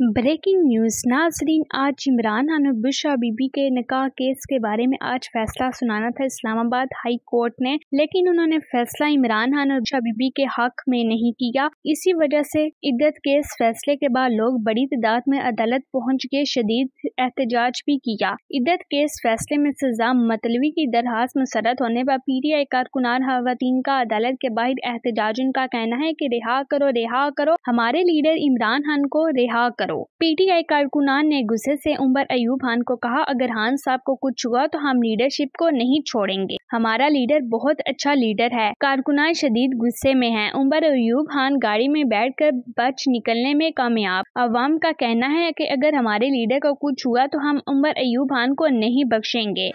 breaking news नाजरीन आज इमरान खान और बुशरा बीबी के निकाह केस के बारे में आज फैसला सुनाना था इस्लामाबाद हाई कोर्ट ने लेकिन उन्होंने फैसला इमरान खान और बुशरा बीबी के हक में नहीं किया इसी वजह से इद्दत केस फैसले के बाद लोग बड़ी तादाद में अदालत पहुंच के शदीद एहतजाज भी किया इद्दत केस फैसले में सजा मतलवी की दरखास्त मुसरत होने पर पी टी आई कारकुनान खातन का अदालत के बाहर एहतजाज का कहना है की रिहा करो रिहा करो हमारे लीडर इमरान खान को रिहा करो करो पीटीआई कारकुनान ने गुस्से से उमर अयूब खान को कहा अगर खान साहब को कुछ हुआ तो हम लीडरशिप को नहीं छोड़ेंगे हमारा लीडर बहुत अच्छा लीडर है कारकुनान शदीद गुस्से में है उमर अयूब खान गाड़ी में बैठ कर बच निकलने में कामयाब अवाम का कहना है की अगर हमारे लीडर को कुछ हुआ तो हम उमर अयूब खान को नहीं बख्शेंगे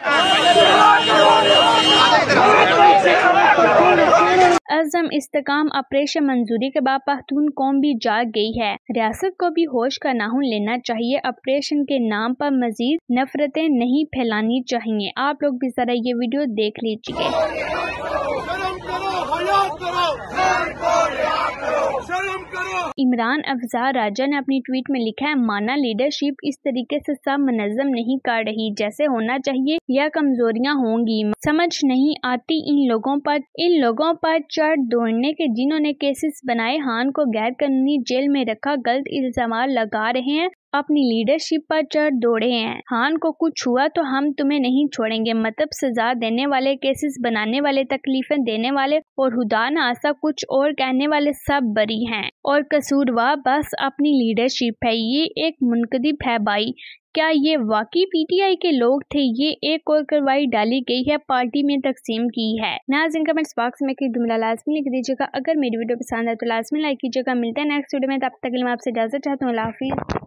अजम इस्तेकाम ऑपरेशन मंजूरी के बाद पख्तून कौम भी जाग गई है रियासत को भी होश का नाहुन लेना चाहिए ऑपरेशन के नाम पर मजीद नफरतें नहीं फैलानी चाहिए आप लोग भी जरा ये वीडियो देख लीजिए इमरान अफजार राजा ने अपनी ट्वीट में लिखा है माना लीडरशिप इस तरीके से सब मनजम नहीं कर रही जैसे होना चाहिए या कमजोरियां होंगी समझ नहीं आती इन लोगों पर इन लोगों पर चढ़ दौड़ने के जिन्होंने केसेस बनाए हान को गैर कानूनी जेल में रखा गलत इल्जाम लगा रहे हैं अपनी लीडरशिप पर चढ़ दौड़े हैं खान को कुछ हुआ तो हम तुम्हें नहीं छोड़ेंगे मतलब सजा देने वाले केसेस बनाने वाले तकलीफें देने वाले और हुदा नासा कुछ और कहने वाले सब बरी हैं और कसूरवार बस अपनी लीडरशिप है ये एक मुनकदिब है भाई क्या ये वाकई पीटीआई के लोग थे ये एक और कार्रवाई डाली गई है पार्टी में तकसीम की है नाजिन कमेंट्स बॉक्स में जुमला लाजमी लिख दीजिएगा अगर मेरी वीडियो पसंद है तो लाजमी लाइक कीजिएगा मिलता है नेक्स्ट वीडियो में तब तक मैं आपसे इजाजत चाहता हूँ